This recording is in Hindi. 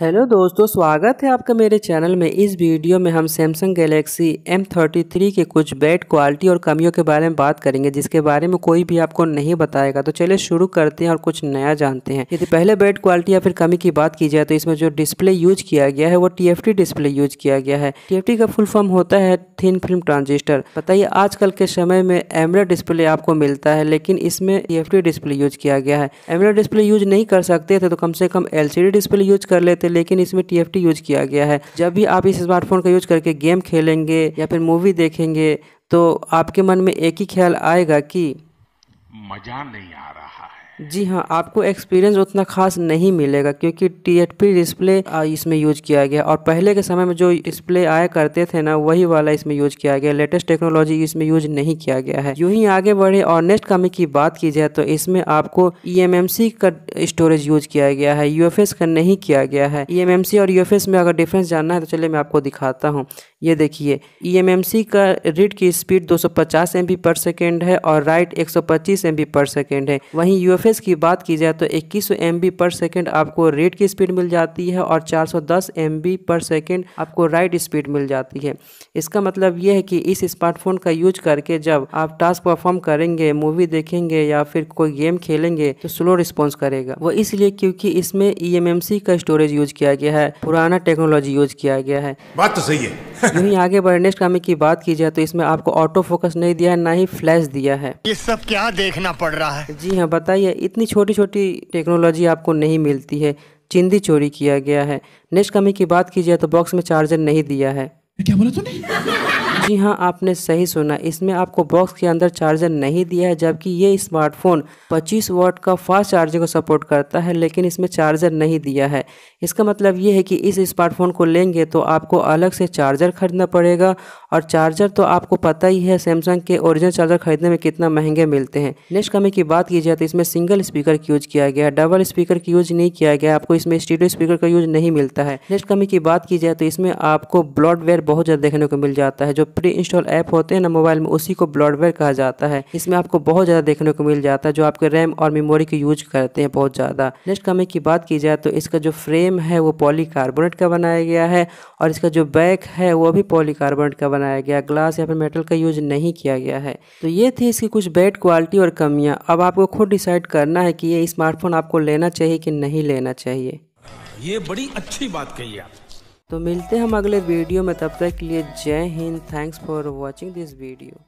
हेलो दोस्तों स्वागत है आपका मेरे चैनल में इस वीडियो में हम सैमसंग गैलेक्सी M33 के कुछ बैड क्वालिटी और कमियों के बारे में बात करेंगे जिसके बारे में कोई भी आपको नहीं बताएगा तो चलिए शुरू करते हैं और कुछ नया जानते हैं यदि पहले बैड क्वालिटी या फिर कमी की बात की जाए तो इसमें जो डिस्प्ले यूज किया गया है वो टी डिस्प्ले यूज किया गया है टी का फुल फॉर्म होता है थिन फिल्म ट्रांजिस्टर बताइए आजकल के समय में एमरेड डिस्प्ले आपको मिलता है लेकिन इसमें टी डिस्प्ले यूज किया गया है एमरेड डिस्प्ले यूज नहीं कर सकते थे तो कम से कम एल डिस्प्ले यूज कर लेते सकते लेकिन इसमें टी यूज किया गया है जब भी आप इस स्मार्टफोन का यूज करके गेम खेलेंगे या फिर मूवी देखेंगे तो आपके मन में एक ही ख्याल आएगा कि मज़ा नहीं आ रहा है जी हाँ आपको एक्सपीरियंस उतना खास नहीं मिलेगा क्योंकि पी डिस्प्ले इसमें यूज किया गया और पहले के समय में जो डिस्प्ले आया करते थे ना वही वाला इसमें यूज किया गया लेटेस्ट टेक्नोलॉजी इसमें यूज नहीं किया गया है यू ही आगे बढ़े और नेक्स्ट कमी की बात की जाए तो इसमें आपको ई e का स्टोरेज यूज किया गया है यू का नहीं किया गया है ई e और यू में अगर डिफरेंस जानना है तो चलिए मैं आपको दिखाता हूँ ये देखिए ई e का रीड की स्पीड दो सौ पर सेकेंड है और राइट एक सौ पर सेकेंड है वहीं यू सरफेस की बात की जाए तो इक्कीस सौ पर सेकेंड आपको रेड की स्पीड मिल जाती है और 410 बी पर सेकेंड आपको राइट स्पीड मिल जाती है इसका मतलब यह है कि इस स्मार्टफोन का यूज करके जब आप टास्क परफॉर्म करेंगे मूवी देखेंगे या फिर कोई गेम खेलेंगे तो स्लो रिस्पॉन्स करेगा वो इसलिए क्योंकि इसमें ई e का स्टोरेज यूज किया गया है पुराना टेक्नोलॉजी यूज किया गया है बात तो सही है यही आगे बढ़ने कामी की बात की जाए तो इसमें आपको ऑटो फोकस नहीं दिया है ना ही फ्लैश दिया है ये सब क्या देखना पड़ रहा है जी हाँ बताइए इतनी छोटी छोटी टेक्नोलॉजी आपको नहीं मिलती है चिंदी चोरी किया गया है नेक्स्ट कमी की बात की जाए तो बॉक्स में चार्जर नहीं दिया है क्या बोला तूने जी हाँ आपने सही सुना इसमें आपको बॉक्स के अंदर चार्जर नहीं दिया है जबकि ये स्मार्टफोन 25 वॉट का फास्ट चार्जिंग को सपोर्ट करता है लेकिन इसमें चार्जर नहीं दिया है इसका मतलब ये है कि इस स्मार्टफोन को लेंगे तो आपको अलग से चार्जर खरीदना पड़ेगा और चार्जर तो आपको पता ही है सैमसंग के ओरिजिनल चार्जर खरीदने में कितना महंगे मिलते हैं नेक्स्ट कमी की बात की जाए तो इसमें सिंगल स्पीकर की यूज किया गया है डबल स्पीकर की यूज नहीं किया गया आपको इसमें स्टीडियो स्पीकर का यूज नहीं मिलता है नेक्स्ट कमी की बात की जाए तो इसमें आपको ब्लॉडवेयर बहुत ज़्यादा देखने को मिल जाता है जो जो प्री इंस्टॉल ऐप होते हैं ना मोबाइल में उसी को ब्लॉडवेयर कहा जाता है इसमें आपको बहुत ज़्यादा देखने को मिल जाता है जो आपके रैम और मेमोरी के यूज करते हैं बहुत ज़्यादा नेक्स्ट कमी की बात की जाए तो इसका जो फ्रेम है वो पॉली का बनाया गया है और इसका जो बैक है वो भी पॉली का बनाया गया ग्लास या फिर मेटल का यूज नहीं किया गया है तो ये थी इसकी कुछ बैड क्वालिटी और कमियाँ अब आपको खुद डिसाइड करना है कि ये स्मार्टफोन आपको लेना चाहिए कि नहीं लेना चाहिए ये बड़ी अच्छी बात कही आप तो मिलते हैं हम अगले वीडियो में तब तक के लिए जय हिंद thanks for watching this video